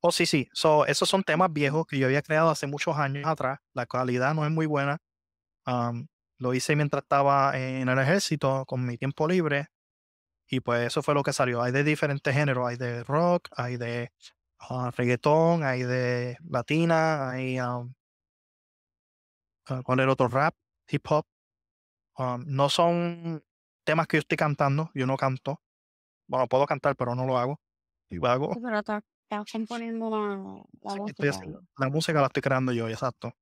Speaker 1: Oh, sí, sí. So, esos son temas viejos que yo había creado hace muchos años atrás. La calidad no es muy buena. lo hice mientras estaba en el ejército, con mi tiempo libre. Y pues eso fue lo que salió. Hay de diferentes géneros. Hay de rock, hay de ah, reggaetón, hay de latina, hay eh, con el otro rap, hip hop. Um, no son temas que yo estoy cantando, yo no canto. Bueno, puedo cantar, pero no lo hago. y hago. la, música. la, estoy creando yo, exacto.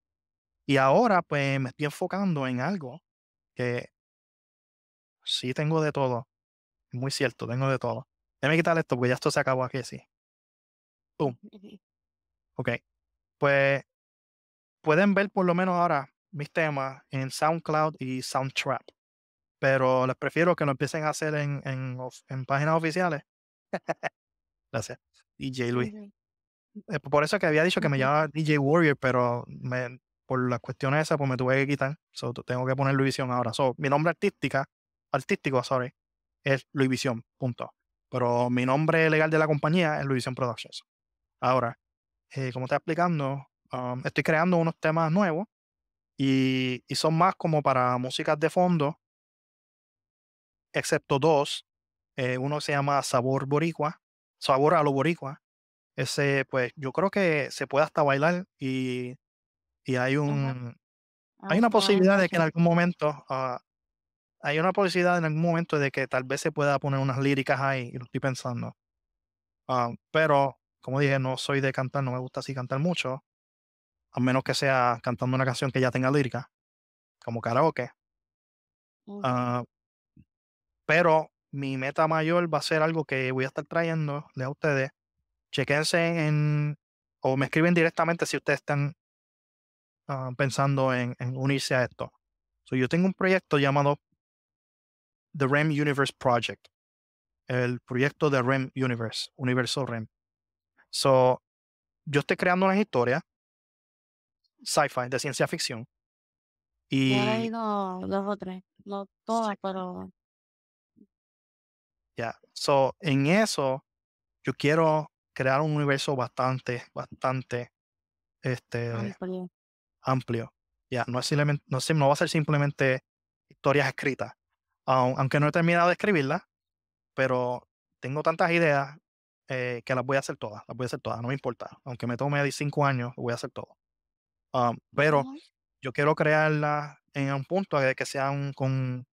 Speaker 1: Y ahora, pues, me estoy enfocando en algo que sí tengo de todo. Muy cierto, tengo de todo. Déjame quitar esto porque ya esto se acabó aquí, sí. Boom. Ok. Pues pueden ver por lo menos ahora mis temas en SoundCloud y Soundtrap. Pero les prefiero que lo empiecen a hacer en, páginas oficiales. Gracias. DJ Luis. Eh, por eso que había dicho que me llamaba DJ Warrior, pero por las cuestiones esas, pues me tuve que quitar. tengo que poner visión ahora. So, mi nombre artística, artístico, sorry, es Luisión, punto. Pero mi nombre legal de la compañía es visión Productions. Ahora, eh, como está explicando, estoy creando unos temas nuevos y, son más como para músicas de fondo, excepto dos. Eh, uno se llama Sabor Boricua, Sabor a lo Boricua. Ese, pues yo creo que se puede hasta bailar y, hay ah, un. Ah, hay una posibilidad de que en algún momento ah, hay una posibilidad en algún momento de que tal vez se pueda poner unas líricas ahí, y lo estoy pensando. pero, como dije, no soy de cantar, no me gusta así cantar mucho a menos que sea cantando una canción que ya tenga lírica, como karaoke. Ah, pero mi meta mayor va a ser algo que voy a estar trayendo a ustedes. Chequense en, o me escriben directamente si ustedes están ah, pensando en, unirse a esto. yo tengo un proyecto llamado The REM Universe Project, el proyecto de REM Universe, Universo REM. So, yo estoy creando una historia sci-fi, de ciencia ficción. Y...
Speaker 3: dos o tres, no todas, pero...
Speaker 1: Ya, so, en eso yo quiero crear un universo bastante, bastante este, amplio. Ya, no, no, no va a ser simplemente historias escritas. aunque no he terminado de escribirlas, pero tengo tantas ideas eh, que las voy a hacer todas, las voy a hacer todas, no me importa. Aunque me tome cinco años, voy a hacer todo. Um, pero yo quiero crearlas en un punto de que sean con,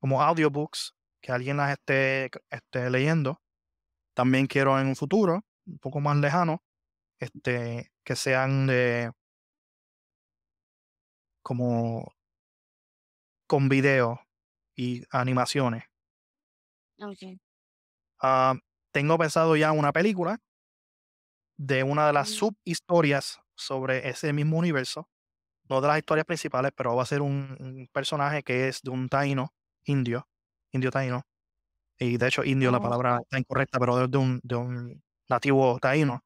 Speaker 1: como audiobooks, que alguien las esté, esté leyendo. También quiero en un futuro, un poco más lejano, este, que sean de como con video y animaciones. Ah, tengo pensado ya una película de una de las subhistorias sobre ese mismo universo, no de las historias principales, pero va a ser un, personaje que es de un taíno indio, indio taíno, y de hecho indio la oh. palabra está incorrecta, pero es de un, nativo taíno,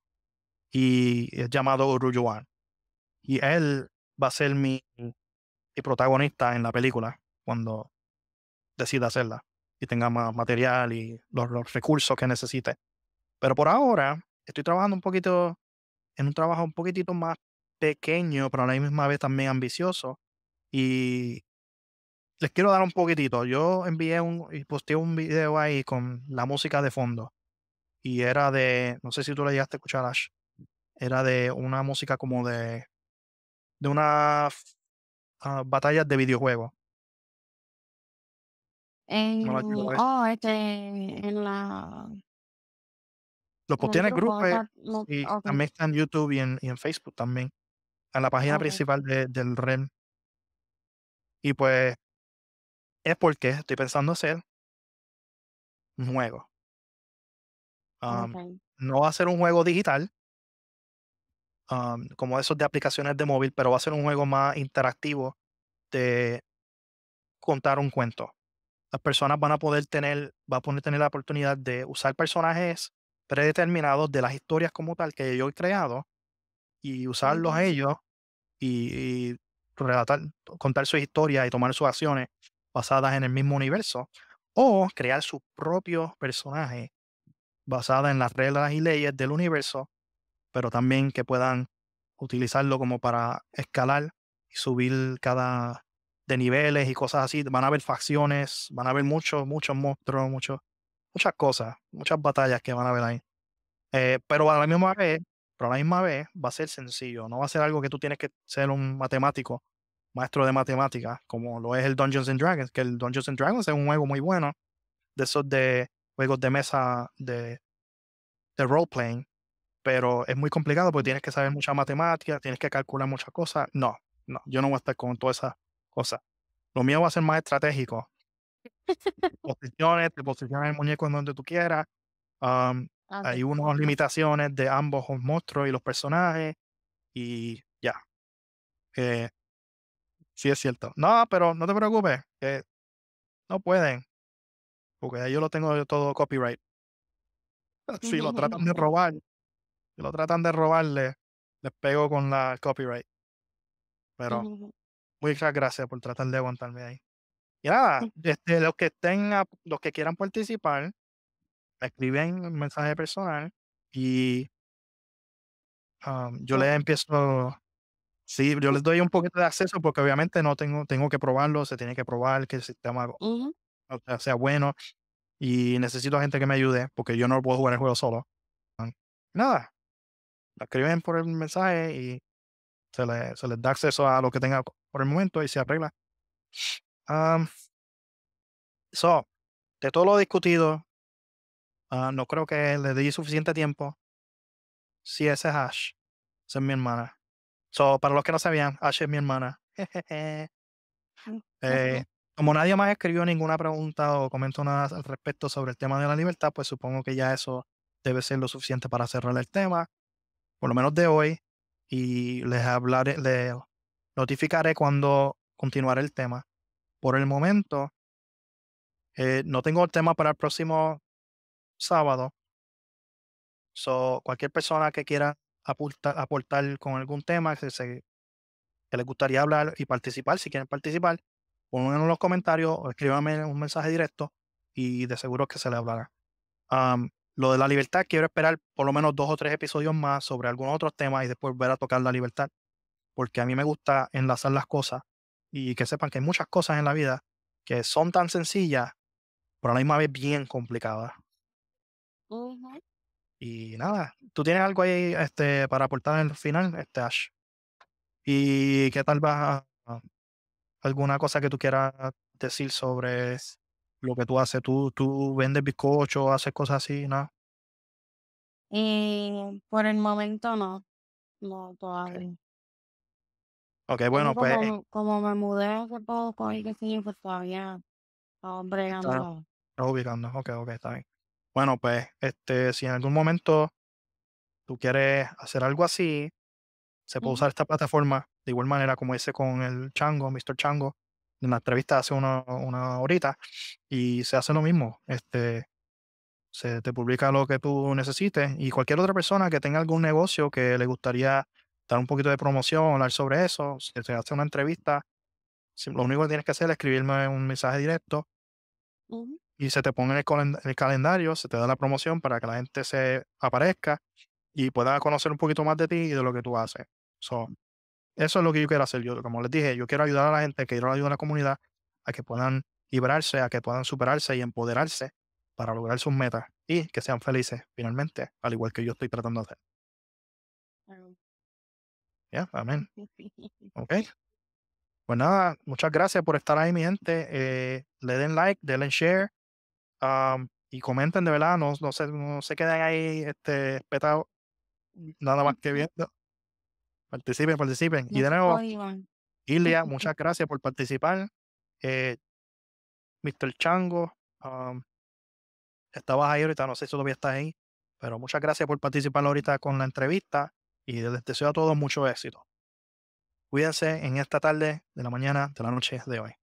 Speaker 1: y es llamado Uruyuan. Y él va a ser mi, protagonista en la película cuando decida hacerla y tenga más material y los recursos que necesite. Pero por ahora estoy trabajando un poquito en un trabajo un poquitito más pequeño, pero a la misma vez también ambicioso. Y les quiero dar un poquitito. Yo envié un y posteé un video ahí con la música de fondo. Y era de, no sé si tú la llegaste a escuchar, Era de una música como de, de una ah, batalla de videojuego
Speaker 2: En, oh, este,
Speaker 3: en la
Speaker 1: lo tiene grupo eh, y también está en YouTube y en, Facebook también, en la página principal del REM.
Speaker 2: Y pues es porque estoy pensando hacer un juego. No va a ser un juego digital,
Speaker 1: como esos de aplicaciones de móvil, pero va a ser un juego más interactivo de contar un cuento. Las personas van a poder tener, va a poder tener la oportunidad de usar personajes determinados de las historias como tal que yo he creado y usarlos ellos y, relatar, contar sus historias y tomar sus acciones basadas en el mismo universo o crear sus propios personajes basadas en las reglas y leyes del universo, pero también que puedan utilizarlo como para escalar y subir cada de niveles y cosas así. Van a haber facciones, van a haber muchos, muchos monstruos, muchos muchas cosas, muchas batallas que van a haber ahí. Eh, pero a la misma vez, pero la misma vez va a ser sencillo, no va a ser algo que tú tienes que ser un matemático, maestro de matemáticas, como lo es el Dungeons and Dragons, que el Dungeons and Dragons es un juego muy bueno, de esos de juegos de mesa de, de role playing, pero es muy complicado porque tienes que saber mucha matemática, tienes que calcular muchas cosas. No, no, yo no voy a estar con todas esas cosas. Lo mío va a ser más estratégico, posiciones, te posicionas el muñeco en donde tú quieras. Ah, hay unas limitaciones de ambos los monstruos y los personajes. Y ya. si eh, sí, es cierto. No, pero no te preocupes. Que no pueden. Porque yo lo tengo todo copyright.
Speaker 2: Si lo tratan de
Speaker 1: robar, si lo tratan de robarle, les pego con la copyright. Pero muchas gracias por tratar de aguantarme ahí. Y nada, mm. este, los que estén, los que quieran participar, escriben un mensaje personal y um, yo les empiezo. Sí, yo mm. les doy un poquito de acceso porque obviamente no tengo, tengo que probarlo, se tiene que probar que el sistema sea, sea bueno y necesito gente que me ayude porque yo no puedo jugar el juego solo. Nada, escriben por el mensaje y se, le, se les da acceso a lo que tenga por el momento y se arregla. Um, so, de todo lo discutido, ah, no creo que le di suficiente tiempo. Si ese es Ash. Esa es mi hermana. So, para los que no sabían, Ash es mi hermana. Mm, eh, como nadie más escribió ninguna pregunta o comentó nada al respecto sobre el tema de la libertad, pues supongo que ya eso debe ser lo suficiente para cerrar el tema, por lo menos de hoy, y les hablaré, les notificaré cuando continuaré el tema por el momento, eh, no tengo el tema para el próximo sábado. So, cualquier persona que quiera aportar, con algún tema que, se, que les gustaría hablar y participar, si quieren participar, pongan en los comentarios o escríbanme un mensaje directo y de seguro que se le hablará. lo de la libertad, quiero esperar por lo menos dos o tres episodios más sobre algunos otros temas y después volver a tocar la libertad, porque a mí me gusta enlazar las cosas y que sepan que hay muchas cosas en la vida que son tan sencillas, pero a la misma vez bien complicadas. Y nada, tú tienes algo ahí este, para aportar en el final, este Ash. ¿Y qué tal va alguna cosa que tú quieras decir sobre lo que tú haces? ¿Tú, tú vendes bizcocho, haces cosas así, ¿no?
Speaker 3: Y eh, por el momento no, no todavía.
Speaker 1: Ok, bueno, pues eh
Speaker 3: como, me mudé hace poco pues todavía ubicando.
Speaker 1: Ok, está bien. Bueno, pues este, si en algún momento tú quieres hacer algo así, se puede usar esta plataforma de igual manera como hice con el Chango, Mr. Chango, en una entrevista hace una, una horita, y se hace lo mismo. Este, se te publica lo que tú necesites y cualquier otra persona que tenga algún negocio que le gustaría dar un poquito de promoción, hablar sobre eso. Si te hace una entrevista, lo único que tienes que hacer es escribirme un mensaje directo y se te pone en el, calendario, se te da la promoción para que la gente se aparezca y pueda conocer un poquito más de ti y de lo que tú haces. So, mm. eso es lo que yo quiero hacer. Yo, como les dije, yo quiero ayudar a la gente, quiero ayudar a la comunidad a que puedan librarse, a que puedan superarse y empoderarse para lograr sus metas y que sean felices finalmente, al igual que yo estoy tratando de hacer amén. Ok. Pues nada, muchas gracias por estar ahí, mi gente. Eh, le den like, den share um, y comenten de verdad. No, se, no se queden ahí este, nada más que viendo. Participen, participen. y de nuevo, Ilia, muchas gracias por participar. Eh, Mr. Chango, um, estabas ahí ahorita, no sé si todavía estás ahí, pero muchas gracias por participar ahorita con la entrevista y les deseo a todos mucho éxito. Cuídense en esta tarde, de la mañana, de la noche de hoy.